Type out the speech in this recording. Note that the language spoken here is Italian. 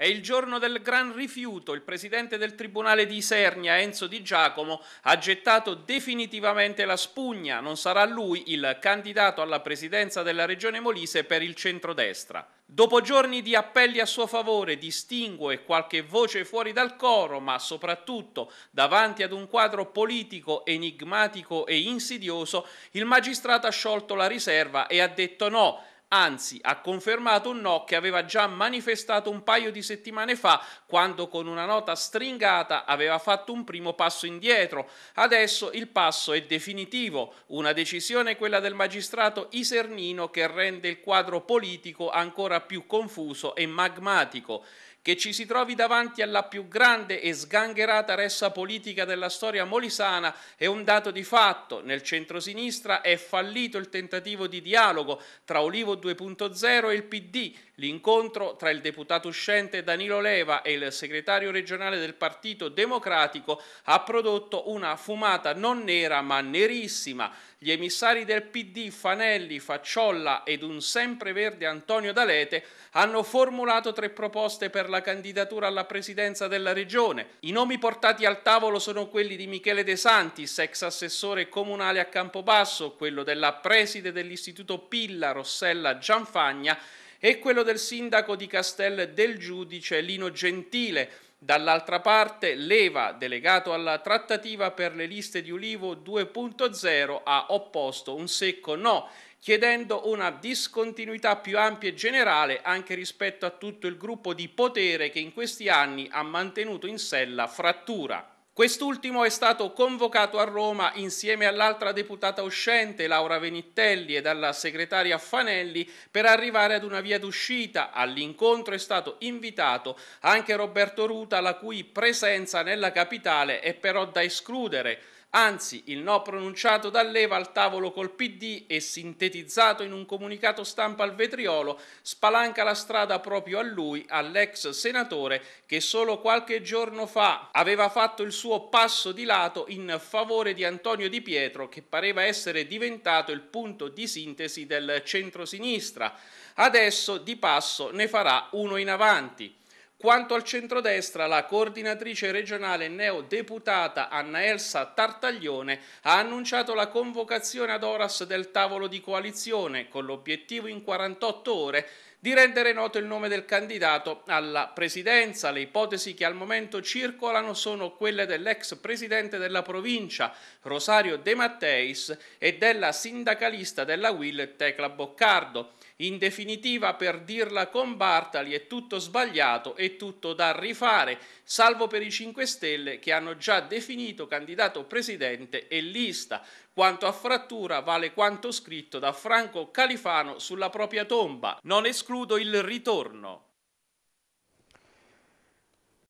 È il giorno del gran rifiuto. Il presidente del Tribunale di Isernia, Enzo Di Giacomo, ha gettato definitivamente la spugna. Non sarà lui il candidato alla presidenza della Regione Molise per il centrodestra. Dopo giorni di appelli a suo favore, distinguo e qualche voce fuori dal coro, ma soprattutto davanti ad un quadro politico enigmatico e insidioso, il magistrato ha sciolto la riserva e ha detto no anzi ha confermato un no che aveva già manifestato un paio di settimane fa quando con una nota stringata aveva fatto un primo passo indietro. Adesso il passo è definitivo, una decisione quella del magistrato Isernino che rende il quadro politico ancora più confuso e magmatico che ci si trovi davanti alla più grande e sgangherata ressa politica della storia molisana è un dato di fatto. Nel centrosinistra è fallito il tentativo di dialogo tra Olivo 2.0 e il PD, l'incontro tra il deputato uscente Danilo Leva e il segretario regionale del Partito Democratico ha prodotto una fumata non nera ma nerissima. Gli emissari del PD Fanelli, Facciolla ed un sempreverde Antonio D'Alete hanno formulato tre proposte per la candidatura alla presidenza della regione. I nomi portati al tavolo sono quelli di Michele De Santis, ex assessore comunale a Campobasso, quello della preside dell'istituto Pilla Rossella Gianfagna e quello del sindaco di Castel del Giudice Lino Gentile. Dall'altra parte Leva, delegato alla trattativa per le liste di Ulivo 2.0, ha opposto un secco no, chiedendo una discontinuità più ampia e generale anche rispetto a tutto il gruppo di potere che in questi anni ha mantenuto in sella frattura. Quest'ultimo è stato convocato a Roma insieme all'altra deputata uscente, Laura Venittelli, e dalla segretaria Fanelli per arrivare ad una via d'uscita. All'incontro è stato invitato anche Roberto Ruta, la cui presenza nella capitale è però da escludere. Anzi, il no pronunciato da Leva al tavolo col PD e sintetizzato in un comunicato stampa al vetriolo spalanca la strada proprio a lui, all'ex senatore che solo qualche giorno fa aveva fatto il suo passo di lato in favore di Antonio Di Pietro che pareva essere diventato il punto di sintesi del centrosinistra. Adesso di passo ne farà uno in avanti. Quanto al centrodestra, la coordinatrice regionale neodeputata Anna Elsa Tartaglione ha annunciato la convocazione ad Oras del tavolo di coalizione con l'obiettivo in 48 ore di rendere noto il nome del candidato alla presidenza. Le ipotesi che al momento circolano sono quelle dell'ex presidente della provincia Rosario De Matteis e della sindacalista della Will Tecla Boccardo. In definitiva, per dirla con Bartali, è tutto sbagliato e tutto da rifare, salvo per i 5 Stelle che hanno già definito candidato presidente e lista. Quanto a frattura vale quanto scritto da Franco Califano sulla propria tomba. Non escluso escludo il ritorno